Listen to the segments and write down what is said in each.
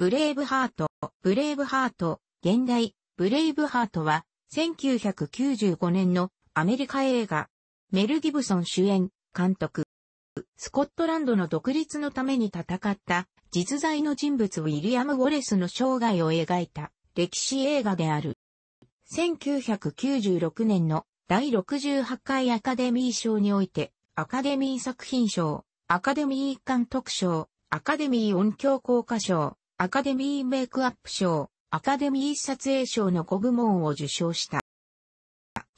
ブレイブハート、ブレイブハート、現代、ブレイブハートは、1995年のアメリカ映画、メル・ギブソン主演、監督、スコットランドの独立のために戦った実在の人物ウィリアム・ウォレスの生涯を描いた歴史映画である。1996年の第68回アカデミー賞においてアカデミー作品賞、アカデミー監督賞、アカデミー音響効果賞、アカデミーメイクアップ賞、アカデミー撮影賞の5部門を受賞した。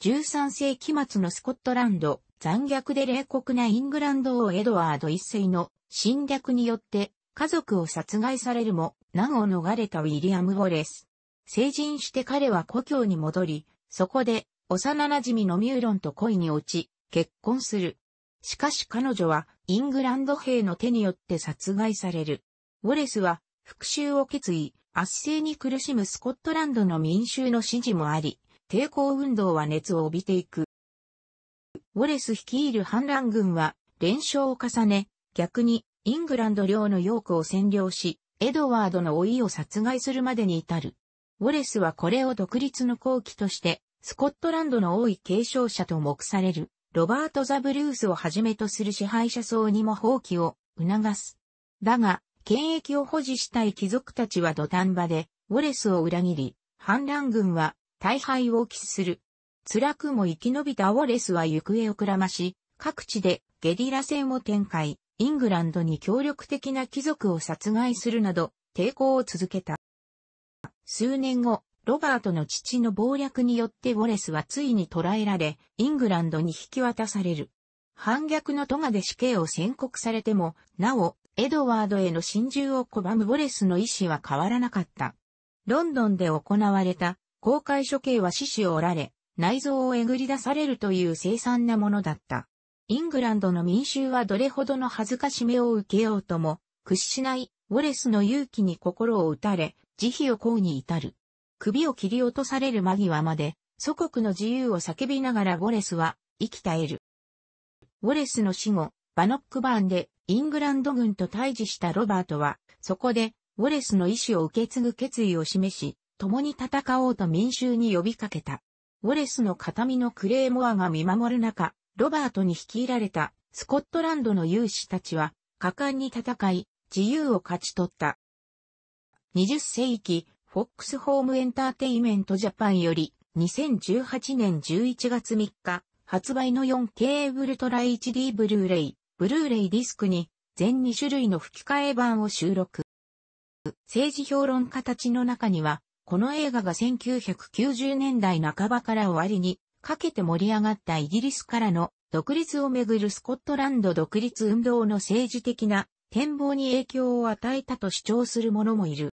13世紀末のスコットランド、残虐で冷酷なイングランド王エドワード一世の侵略によって家族を殺害されるも難を逃れたウィリアム・ウォレス。成人して彼は故郷に戻り、そこで幼馴染のミューロンと恋に落ち、結婚する。しかし彼女はイングランド兵の手によって殺害される。ウォレスは復讐を決意、圧政に苦しむスコットランドの民衆の支持もあり、抵抗運動は熱を帯びていく。ウォレス率いる反乱軍は連勝を重ね、逆にイングランド領のヨークを占領し、エドワードの老いを殺害するまでに至る。ウォレスはこれを独立の後期として、スコットランドの王位継承者と目される、ロバート・ザ・ブルースをはじめとする支配者層にも放棄を促す。だが、権益を保持したい貴族たちは土壇場で、ウォレスを裏切り、反乱軍は大敗を喫する。辛くも生き延びたウォレスは行方をくらまし、各地でゲリラ戦を展開、イングランドに協力的な貴族を殺害するなど、抵抗を続けた。数年後、ロバートの父の暴略によってウォレスはついに捕らえられ、イングランドに引き渡される。反逆のトガで死刑を宣告されても、なお、エドワードへの侵入を拒むボレスの意思は変わらなかった。ロンドンで行われた公開処刑は死死を折られ、内臓をえぐり出されるという凄惨なものだった。イングランドの民衆はどれほどの恥ずかしめを受けようとも、屈しないウォレスの勇気に心を打たれ、慈悲をこうに至る。首を切り落とされる間際まで、祖国の自由を叫びながらウォレスは生き絶える。ウォレスの死後、バノックバーンでイングランド軍と対峙したロバートは、そこでウォレスの意思を受け継ぐ決意を示し、共に戦おうと民衆に呼びかけた。ウォレスの形見のクレーモアが見守る中、ロバートに率いられたスコットランドの勇士たちは果敢に戦い、自由を勝ち取った。20世紀、フォックスホームエンターテイメントジャパンより2018年11月3日発売の 4K ウルトラ HD ブルーレイブルーレイディスクに全2種類の吹き替え版を収録。政治評論家たちの中には、この映画が1990年代半ばから終わりにかけて盛り上がったイギリスからの独立をめぐるスコットランド独立運動の政治的な展望に影響を与えたと主張する者もいる。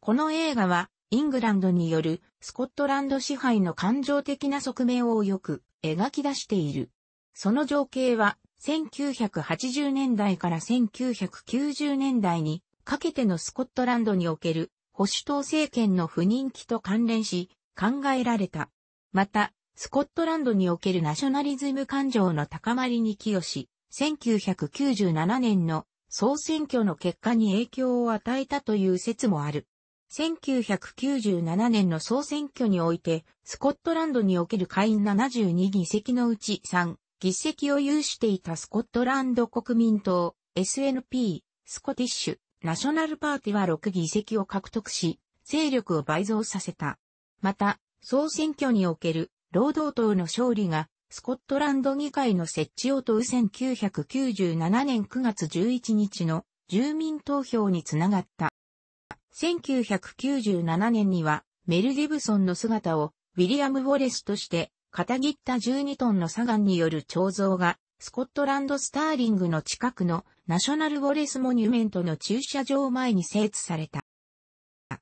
この映画はイングランドによるスコットランド支配の感情的な側面をよく描き出している。その情景は1980年代から1990年代にかけてのスコットランドにおける保守党政権の不人気と関連し考えられた。また、スコットランドにおけるナショナリズム感情の高まりに寄与し、1997年の総選挙の結果に影響を与えたという説もある。1997年の総選挙において、スコットランドにおける会員72議席のうち3、議席を有していたスコットランド国民党、SNP、スコティッシュ、ナショナルパーティは6議席を獲得し、勢力を倍増させた。また、総選挙における労働党の勝利が、スコットランド議会の設置を問う1997年9月11日の住民投票につながった。1997年には、メル・ギブソンの姿をウィリアム・ウォレスとして片切った12トンの砂岩による彫像が、スコットランドスターリングの近くのナショナルウォレスモニュメントの駐車場前に設置された。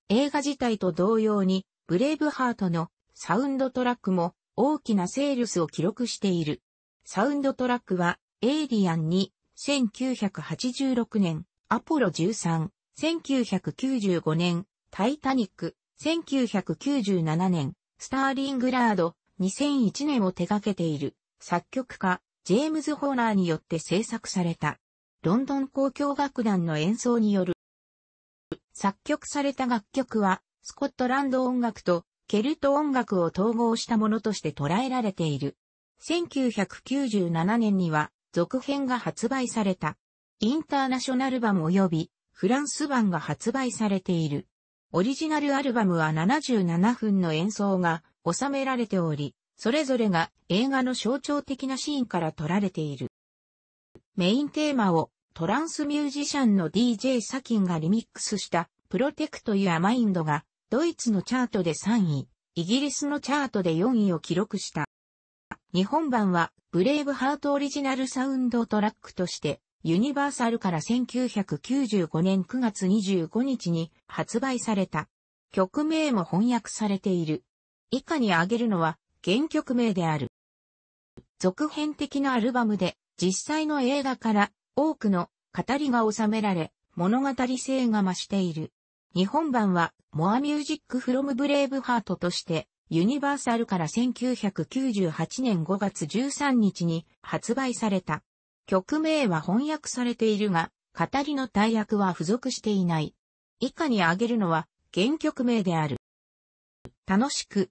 映画自体と同様に、ブレイブハートのサウンドトラックも大きなセールスを記録している。サウンドトラックは、エイリアンに1986年、アポロ13、1995年、タイタニック、1997年、スターリングラード、2001年を手掛けている作曲家ジェームズ・ホーナーによって制作されたロンドン交響楽団の演奏による作曲された楽曲はスコットランド音楽とケルト音楽を統合したものとして捉えられている。1997年には続編が発売された。インターナショナル版及びフランス版が発売されている。オリジナルアルバムは77分の演奏が収められており、それぞれが映画の象徴的なシーンから撮られている。メインテーマをトランスミュージシャンの DJ サキンがリミックスしたプロテクト・ユア・マインドがドイツのチャートで3位、イギリスのチャートで4位を記録した。日本版はブレイブハートオリジナルサウンドトラックとしてユニバーサルから1995年9月25日に発売された。曲名も翻訳されている。以下に挙げるのは原曲名である。続編的なアルバムで実際の映画から多くの語りが収められ物語性が増している。日本版は More Music from Brave Heart としてユニバーサルから1998年5月13日に発売された。曲名は翻訳されているが、語りの大役は付属していない。以下に挙げるのは原曲名である。楽しく、